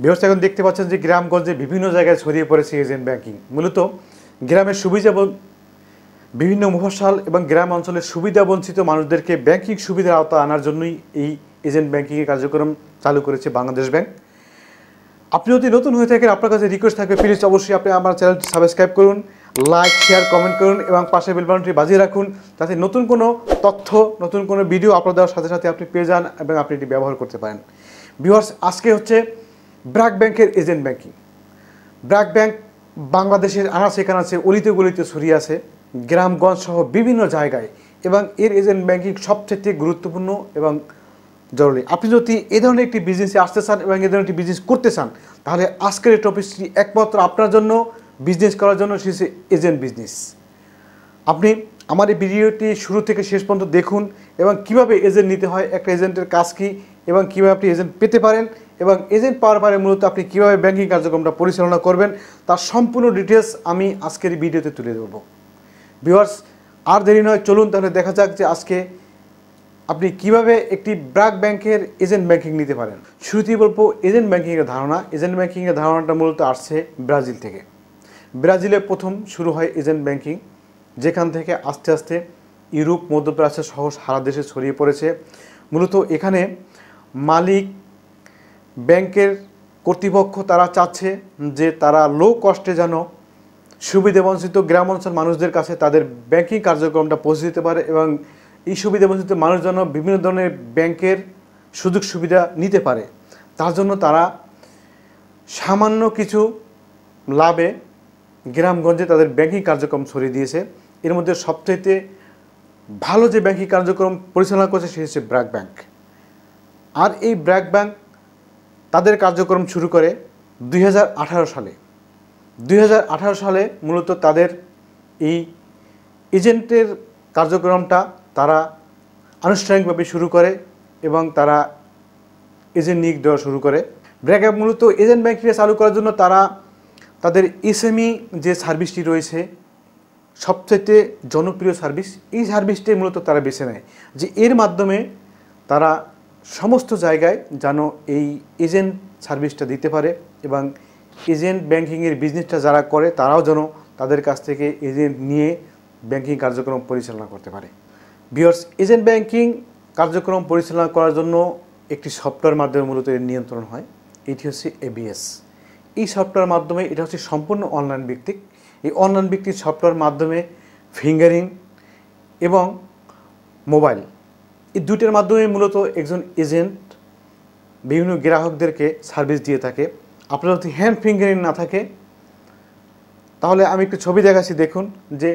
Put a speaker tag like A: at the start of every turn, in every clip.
A: বৃহস্পতি এখন দেখতে পাচ্ছেন যে গ্রামগঞ্জে বিভিন্ন জায়গায় ছড়িয়ে পড়েছে এজেন্ট ব্যাংকিং মূলত গ্রামের সুবিধা বিভিন্ন মুফসাল এবং গ্রাম অঞ্চলের সুবিধাবঞ্চিত মানুষদেরকে ব্যাংকিং সুবিধার আওতা আনার জন্যই এই এজেন্ট ব্যাংকিংয়ের কার্যক্রম চালু করেছে বাংলাদেশ ব্যাংক আপনি যদি নতুন হয়ে থাকেন আপনার কাছে রিকোয়েস্ট থাকবে প্লিজ অবশ্যই আপনি আমার চ্যানেলটি সাবস্ক্রাইব করুন লাইক শেয়ার কমেন্ট করুন এবং পাশে বেলবানটি বাজিয়ে রাখুন যাতে নতুন কোনো তথ্য নতুন কোনো ভিডিও আপলোড দেওয়ার সাথে সাথে আপনি পেয়ে যান এবং আপনি এটি ব্যবহার করতে পারেন ভিউয়ার্স আজকে হচ্ছে ব্র্যাক ব্যাংকের এজেন্ট ব্যাংকিং ব্র্যাক ব্যাংক বাংলাদেশের আনাচে কানাচে অলিতে গলিতে ছড়িয়ে আছে গ্রামগঞ্জ সহ বিভিন্ন জায়গায় এবং এর এজেন্ট ব্যাংকিং সবচেয়ে গুরুত্বপূর্ণ এবং জরুরি আপনি যদি এ ধরনের একটি বিজনেসে আসতে চান এবং এ ধরনের একটি বিজনেস করতে চান তাহলে আজকের এই টপিকটি একমাত্র আপনার জন্য বিজনেস করার জন্য সে এজেন্ট বিজনেস আপনি আমার এই ভিডিওটি শুরু থেকে শেষ পর্যন্ত দেখুন এবং কিভাবে এজেন্ট নিতে হয় একটা এজেন্টের কাজ কী এবং কীভাবে আপনি এজেন্ট পেতে পারেন এবং এজেন্ট পাওয়ার পরে মূলত আপনি কীভাবে ব্যাংকিং কার্যক্রমটা পরিচালনা করবেন তার সম্পূর্ণ ডিটেলস আমি আজকের ভিডিওতে তুলে দেব ভিউয়ার্স আর দেরি নয় চলুন তাহলে দেখা যাক যে আজকে আপনি কিভাবে একটি ব্র্যাক ব্যাংকের এজেন্ট ব্যাংকিং নিতে পারেন শুরুতেই বলবো এজেন্ট ব্যাংকিংয়ের ধারণা এজেন্ট ব্যাংকিংয়ের ধারণাটা মূলত আসছে ব্রাজিল থেকে ব্রাজিলে প্রথম শুরু হয় এজেন্ট ব্যাংকিং যেখান থেকে আস্তে আস্তে ইউরোপ মধ্যপ্রাচ্য সহ সারা দেশে ছড়িয়ে পড়েছে মূলত এখানে মালিক ব্যাংকের কর্তৃপক্ষ তারা চাচ্ছে যে তারা লো কস্টে যেন সুবিধাবঞ্চিত গ্রাম অঞ্চল মানুষদের কাছে তাদের ব্যাংকিং কার্যক্রমটা পৌঁছে দিতে পারে এবং এই সুবিধাবঞ্চিত মানুষ যেন বিভিন্ন ধরনের ব্যাংকের সুযোগ সুবিধা নিতে পারে তার জন্য তারা সামান্য কিছু লাভে গ্রামগঞ্জে তাদের ব্যাংকিং কার্যক্রম ছড়িয়ে দিয়েছে এর মধ্যে সবচাইতে ভালো যে ব্যাংকিং কার্যক্রম পরিচালনা করছে সে হচ্ছে ব্র্যাক ব্যাংক আর এই ব্র্যাক ব্যাংক তাদের কার্যক্রম শুরু করে দুই সালে দুই সালে মূলত তাদের এই এজেন্টের কার্যক্রমটা তারা আনুষ্ঠানিকভাবে শুরু করে এবং তারা এজেন্ট নিয়োগ দেওয়া শুরু করে ব্র্যাক ব্যাংক মূলত এজেন্ট ব্যাংকটি চালু করার জন্য তারা তাদের এসএমই যে সার্ভিসটি রয়েছে সবচাইতে জনপ্রিয় সার্ভিস এই সার্ভিসটাই মূলত তারা বেছে নেয় যে এর মাধ্যমে তারা সমস্ত জায়গায় যেন এই এজেন্ট সার্ভিসটা দিতে পারে এবং এজেন্ট ব্যাংকিংয়ের বিজনেসটা যারা করে তারাও যেন তাদের কাছ থেকে এজেন্ট নিয়ে ব্যাংকিং কার্যক্রম পরিচালনা করতে পারে বিয়ার্স এজেন্ট ব্যাংকিং কার্যক্রম পরিচালনা করার জন্য একটি সফটওয়্যার মাধ্যমে মূলত এর নিয়ন্ত্রণ হয় এটি হচ্ছে এবিএস এই সফটওয়্যার মাধ্যমে এটা হচ্ছে সম্পূর্ণ অনলাইন ভিত্তিক এই অনলাইন বিক্রির সফটওয়্যার মাধ্যমে ফিঙ্গারিং এবং মোবাইল এই দুইটার মাধ্যমে মূলত একজন এজেন্ট বিভিন্ন গ্রাহকদেরকে সার্ভিস দিয়ে থাকে আপনার যদি হ্যান্ড ফিঙ্গারিং না থাকে তাহলে আমি একটু ছবি দেখাচ্ছি দেখুন যে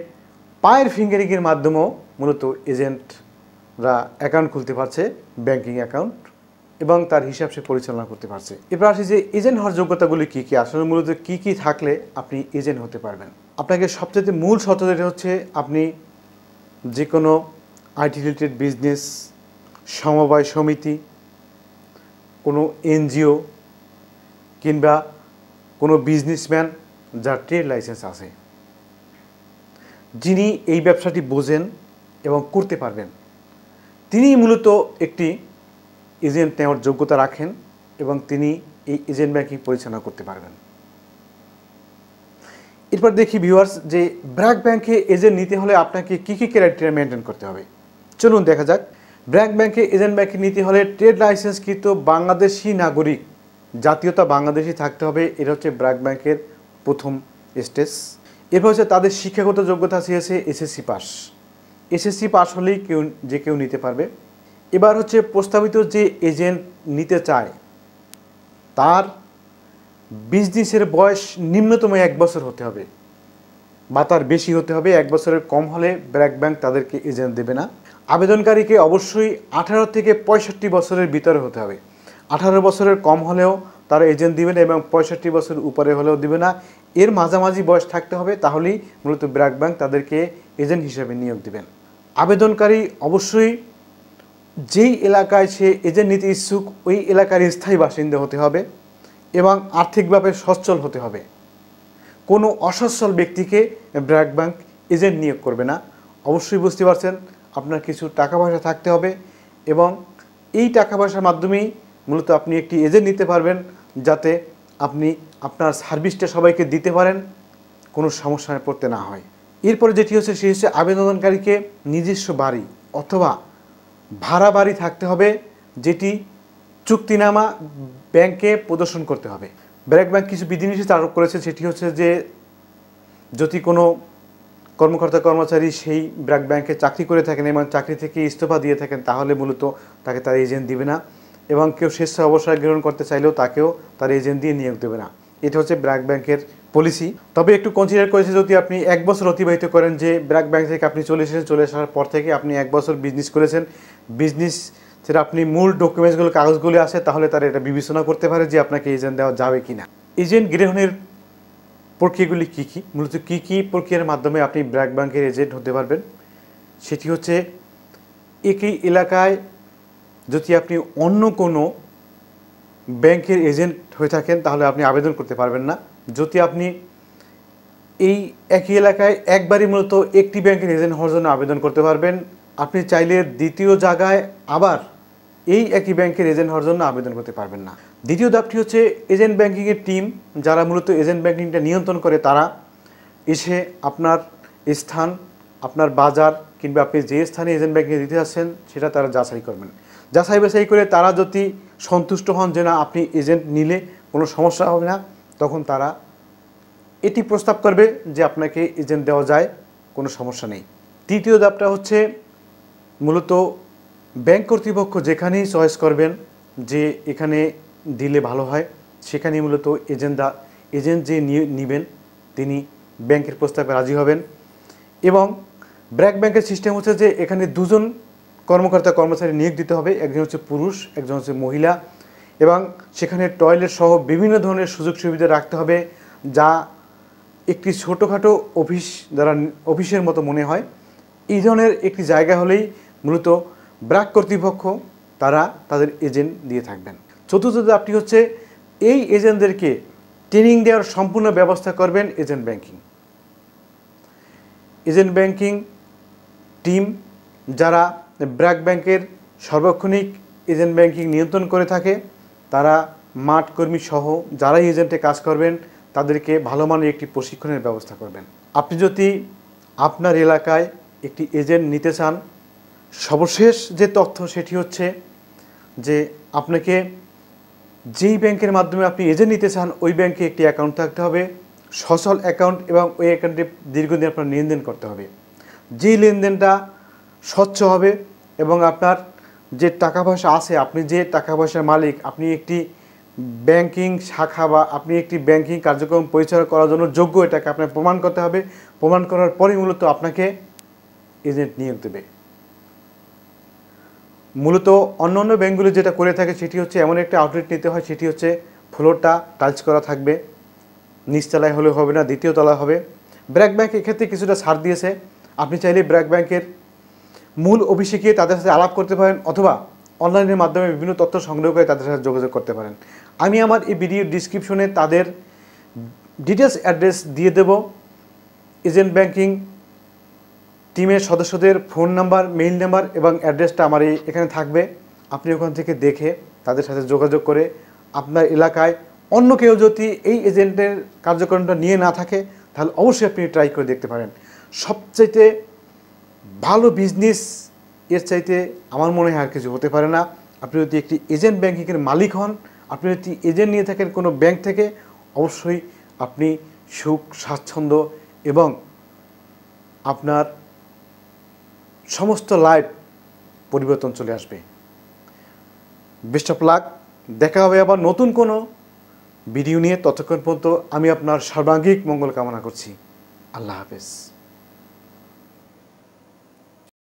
A: পায়ের ফিঙ্গারিংয়ের মাধ্যমেও মূলত এজেন্টরা অ্যাকাউন্ট খুলতে পারছে ব্যাঙ্কিং অ্যাকাউন্ট এবং তার হিসাব সে পরিচালনা করতে পারছে এবার আসি যে এজেন্ট হওয়ার যোগ্যতাগুলি কী কী আসলে মূলত কী কী থাকলে আপনি এজেন্ট হতে পারবেন আপনাকে সবচেয়ে মূল শর্ত যেটা হচ্ছে আপনি যে কোনো আইটি রিলেটেড বিজনেস সমবায় সমিতি কোনো এনজিও কিংবা কোনো বিজনেসম্যান যার ট্রেড লাইসেন্স আছে যিনি এই ব্যবসাটি বোঝেন এবং করতে পারবেন তিনি মূলত একটি এজেন্ট নেওয়ার যোগ্যতা রাখেন এবং তিনি এই এজেন্ট ব্যাংকিং পরিচালনা করতে পারবেন এরপর দেখি ভিউয়ার্স যে ব্র্যাক ব্যাংকে এজেন্ট নিতে হলে আপনাকে কী কী ক্রাইটেরিয়া মেনটেন করতে হবে চলুন দেখা যাক ব্র্যাক ব্যাংকে এজেন্ট ব্যাংকিং নিতে হলে ট্রেড লাইসেন্সকৃত বাংলাদেশি নাগরিক জাতীয়তা বাংলাদেশি থাকতে হবে এটা হচ্ছে ব্র্যাক ব্যাংকের প্রথম স্টেজ এরপর হচ্ছে তাদের শিক্ষাগত যোগ্যতা আছে এসএসসি পাস এসএসসি পাস হলেই কেউ যে কেউ নিতে পারবে এবার হচ্ছে প্রস্তাবিত যে এজেন্ট নিতে চায় তার বিজনেসের বয়স নিম্নতম এক বছর হতে হবে বা তার বেশি হতে হবে এক বছরের কম হলে ব্র্যাক ব্যাংক তাদেরকে এজেন্ট দেবে না আবেদনকারীকে অবশ্যই আঠারো থেকে পঁয়ষট্টি বছরের ভিতরে হতে হবে আঠারো বছরের কম হলেও তারা এজেন্ট দিবে না এবং পঁয়ষট্টি বছর উপরে হলেও দিবে না এর মাঝামাঝি বয়স থাকতে হবে তাহলেই মূলত ব্র্যাক ব্যাংক তাদেরকে এজেন্ট হিসেবে নিয়োগ দেবেন আবেদনকারী অবশ্যই যেই এলাকায় সে এজেন্ট নিতে ইচ্ছুক ওই এলাকার স্থায়ী বাসিন্দা হতে হবে এবং আর্থিকভাবে সচ্ছল হতে হবে কোনো অসচ্ছল ব্যক্তিকে ব্র্যাক ব্যাংক এজেন্ট নিয়োগ করবে না অবশ্যই বুঝতে পারছেন আপনার কিছু টাকা পয়সা থাকতে হবে এবং এই টাকা পয়সার মাধ্যমেই মূলত আপনি একটি এজেন্ট নিতে পারবেন যাতে আপনি আপনার সার্ভিসটা সবাইকে দিতে পারেন কোনো সমস্যায় পড়তে না হয় এরপরে যেটি হচ্ছে সে হচ্ছে আবেদনকারীকে নিজস্ব বাড়ি অথবা ভাড়া বাড়ি থাকতে হবে যেটি চুক্তিনামা ব্যাংকে প্রদর্শন করতে হবে ব্র্যাক ব্যাংক কিছু বিধিনিষেধ আরোপ করেছে সেটি হচ্ছে যে যদি কোনো কর্মকর্তা কর্মচারী সেই ব্র্যাক ব্যাংকে চাকরি করে থাকেন এবং চাকরি থেকে ইস্তফা দিয়ে থাকেন তাহলে মূলত তাকে তার এজেন্ট দিবে না এবং কেউ স্বেচ্ছা অবসর গ্রহণ করতে চাইলেও তাকেও তার এজেন্ট দিয়ে নিয়োগ দেবে না এটা হচ্ছে ব্র্যাক ব্যাংকের পলিসি তবে একটু কনসিডার করেছে যদি আপনি এক বছর অতিবাহিত করেন যে ব্র্যাক ব্যাংক থেকে আপনি চলে এসেছেন চলে আসার পর থেকে আপনি এক বছর বিজনেস করেছেন বিজনেস সেটা আপনি মূল ডকুমেন্টসগুলো কাগজগুলি আছে তাহলে তারা এটা বিবেচনা করতে পারে যে আপনাকে এজেন্ট দেওয়া যাবে কি না এজেন্ট গ্রহণের প্রক্রিয়াগুলি কী কী মূলত কী কী প্রক্রিয়ার মাধ্যমে আপনি ব্র্যাক ব্যাংকের এজেন্ট হতে পারবেন সেটি হচ্ছে একই এলাকায় যদি আপনি অন্য কোনো ব্যাংকের এজেন্ট হয়ে থাকেন তাহলে আপনি আবেদন করতে পারবেন না যদি আপনি এই একই এলাকায় একবারই মূলত একটি ব্যাংকের এজেন্ট হওয়ার জন্য আবেদন করতে পারবেন আপনি চাইলে দ্বিতীয় জায়গায় আবার এই একই ব্যাংকের এজেন্ট হওয়ার জন্য আবেদন করতে পারবেন না দ্বিতীয় ধাপটি হচ্ছে এজেন্ট ব্যাংকিংয়ের টিম যারা মূলত এজেন্ট ব্যাংকিংটা নিয়ন্ত্রণ করে তারা এসে আপনার স্থান আপনার বাজার কিংবা আপনি যে স্থানে এজেন্ট ব্যাংকিং দিতে আসছেন সেটা তারা যাচাই করবেন যাচাই বাছাই করে তারা যদি সন্তুষ্ট হন যে না আপনি এজেন্ট নিলে কোনো সমস্যা হবে না তখন তারা এটি প্রস্তাব করবে যে আপনাকে এজেন্ট দেওয়া যায় কোনো সমস্যা নেই তৃতীয় ধাপটা হচ্ছে মূলত ব্যাংক কর্তৃপক্ষ যেখানেই চয়েস করবেন যে এখানে দিলে ভালো হয় সেখানে মূলত এজেন্ট দা এজেন্ট যে নিবেন তিনি ব্যাংকের প্রস্তাবে রাজি হবেন এবং ব্র্যাক ব্যাংকের সিস্টেম হচ্ছে যে এখানে দুজন কর্মকর্তা কর্মচারী নিয়োগ দিতে হবে একজন হচ্ছে পুরুষ একজন হচ্ছে মহিলা এবং সেখানে টয়লেট সহ বিভিন্ন ধরনের সুযোগ সুবিধা রাখতে হবে যা একটি ছোটোখাটো অফিস দ্বারা অফিসের মতো মনে হয় এই ধরনের একটি জায়গা হলেই মূলত ব্রাক কর্তৃপক্ষ তারা তাদের এজেন্ট দিয়ে থাকবেন চতুর্থ ধাপটি হচ্ছে এই এজেন্টদেরকে ট্রেনিং দেওয়ার সম্পূর্ণ ব্যবস্থা করবেন agent banking agent banking team যারা ব্র্যাক ব্যাংকের সর্বক্ষণিক এজেন্ট ব্যাংকিং নিয়ন্ত্রণ করে থাকে তারা মাঠ সহ যারাই এজেন্টে কাজ করবেন তাদেরকে ভালো মানের একটি প্রশিক্ষণের ব্যবস্থা করবেন আপনি যদি আপনার এলাকায় একটি এজেন্ট নিতে চান সর্বশেষ যে তথ্য সেটি হচ্ছে যে আপনাকে যেই ব্যাংকের মাধ্যমে আপনি এজেন্ট নিতে চান ওই ব্যাংকে একটি অ্যাকাউন্ট থাকতে হবে সচল অ্যাকাউন্ট এবং ওই অ্যাকাউন্টে দীর্ঘদিন আপনার লেনদেন করতে হবে যেই লেনদেনটা স্বচ্ছ হবে এবং আপনার যে টাকা পয়সা আছে আপনি যে টাকা পয়সার মালিক আপনি একটি ব্যাংকিং শাখা বা আপনি একটি ব্যাংকিং কার্যক্রম পরিচালনা করার জন্য যোগ্য এটাকে আপনাকে প্রমাণ করতে হবে প্রমাণ করার পরই মূলত আপনাকে এজেন্ট নিয়োগ দেবে মূলত অন্য অন্য ব্যাঙ্কগুলি যেটা করে থাকে সেটি হচ্ছে এমন একটা আউটলেট নিতে হয় সেটি হচ্ছে ফ্লোরটা টাচ করা থাকবে নিচতলায় হলে হবে না দ্বিতীয় তলা হবে ব্র্যাক ব্যাংক এক্ষেত্রে কিছুটা ছাড় দিয়েছে আপনি চাইলে ব্র্যাক ব্যাংকের মূল অভিষেকে তাদের সাথে আলাপ করতে পারেন অথবা অনলাইনের মাধ্যমে বিভিন্ন তথ্য সংগ্রহ করে তাদের সাথে যোগাযোগ করতে পারেন আমি আমার এই ভিডিও ডিসক্রিপশনে তাদের ডিটেলস অ্যাড্রেস দিয়ে দেব এজেন্ট ব্যাংকিং টিমের সদস্যদের ফোন নাম্বার মেইল নাম্বার এবং অ্যাড্রেসটা আমার এই এখানে থাকবে আপনি ওখান থেকে দেখে তাদের সাথে যোগাযোগ করে আপনার এলাকায় অন্য কেউ যদি এই এজেন্টের কার্যক্রমটা নিয়ে না থাকে তাহলে অবশ্যই আপনি ট্রাই করে দেখতে পারেন সবচেয়ে ভালো বিজনেস এর চাইতে আমার মনে হয় আর কিছু হতে পারে না আপনি যদি একটি এজেন্ট ব্যাংকিংয়ের মালিক হন আপনি যদি এজেন্ট নিয়ে থাকেন কোনো ব্যাংক থেকে অবশ্যই আপনি সুখ স্বাচ্ছন্দ্য এবং আপনার সমস্ত লাইফ পরিবর্তন চলে আসবে বেস্ট অফ লাক দেখা হবে আবার নতুন কোনো ভিডিও নিয়ে ততক্ষণ পর্যন্ত আমি আপনার সর্বাঙ্গিক মঙ্গল কামনা করছি আল্লাহ হাফেজ